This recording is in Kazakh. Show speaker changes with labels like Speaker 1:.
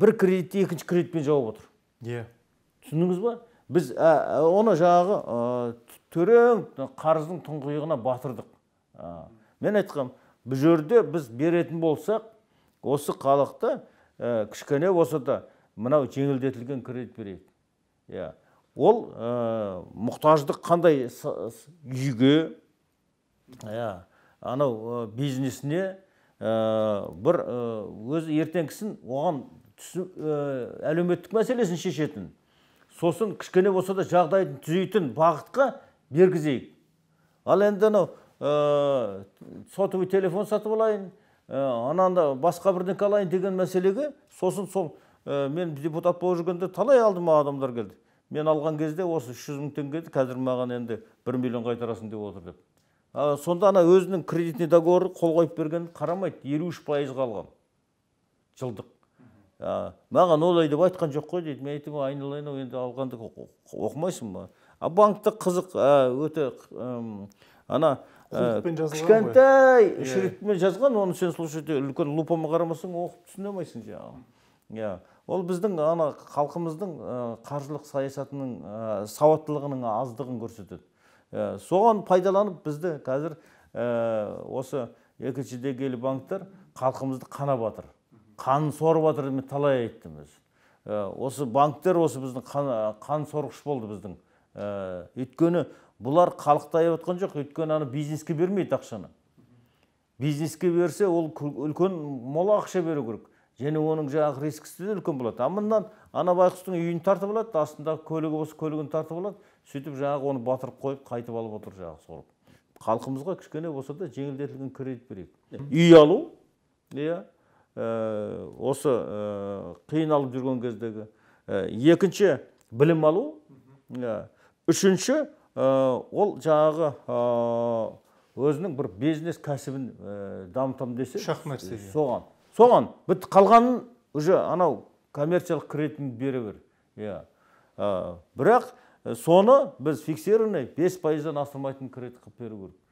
Speaker 1: бір кредитті екінші кредитпен жауып отыр иә түсіндіңіз ба біз оны жағы төрең қарыздың тұңғиығына батырдық мен айтқам бұл жерде біз беретін болсақ осы халықты кішкене болса да мынау жеңілдетілген кредит берейік иә ол мұқтаждық қандай үйге иә анау бизнесіне бір өзі ертеңгісін оған әлеуметтік мәселесін шешетін сосын кішкене болса да жағдайын түзейтін бағытқа бергізейік ал енді анау ә, сотовый телефон сатып алайын ә, ананы басқа бірдеңе алайын деген мәселеге сосын сол ә, мен депутат болып жүргенде талай алдыма адамдар келді мен алған кезде осы үш жүз мың теңгеді қазір маған енді бір миллион қайтарасың деп отыр деп ә, сонда ана өзінің кредитный договоры қол қойып берген қарамайды елу үш пайызға алған жылдық маған олай деп айтқан жоқ қой дейді мен айттым ғой айналайын ау енді алғанды оқымайсың ба а банкте қызық өте ана кішкентай иә. шрифтпен жазған оны сен слушать үлкен лупамен қарамасаң оқып түсіне алмайсың жаңағы иә ол біздің ана халқымыздың қаржылық саясатының сауаттылығының аздығын көрсетеді иә. соған пайдаланып бізді қазір осы екінші деңгейлі банктер халқымызды қанап жатыр қан сорып жатыр мен талай айттым өзі э, осы банктер осы біздің қан, сорғыш болды біздің э, өйткені бұлар халықты аяп жатқан жоқ өйткені ана бизнеске бермейді ақшаны бизнеске берсе ол үлкен мол ақша беру керек және оның жаңағы рискісі де үлкен болады а мынан ана байқұстың үйін тартып алады астындағы көлігі болса көлігін тартып алады сөйтіп жаңағы оны батырып қойып қайтып алып отыр жаңағы сорып халқымызға кішкене болса да жеңілдетілген кредит берейік үй алу иә Э, осы э, қиын алып жүрген кездегі э, екінші білім алу үшінші ол жаңағы өзінің бір бизнес кәсібін дамытамын десе үш ақ нәрсе соған соған бітті қалғанын уже анау коммерциялық кредитін бере бер иә бірақ соны біз фиксированный бес пайыздан асырмайтын кредит қылып беру керек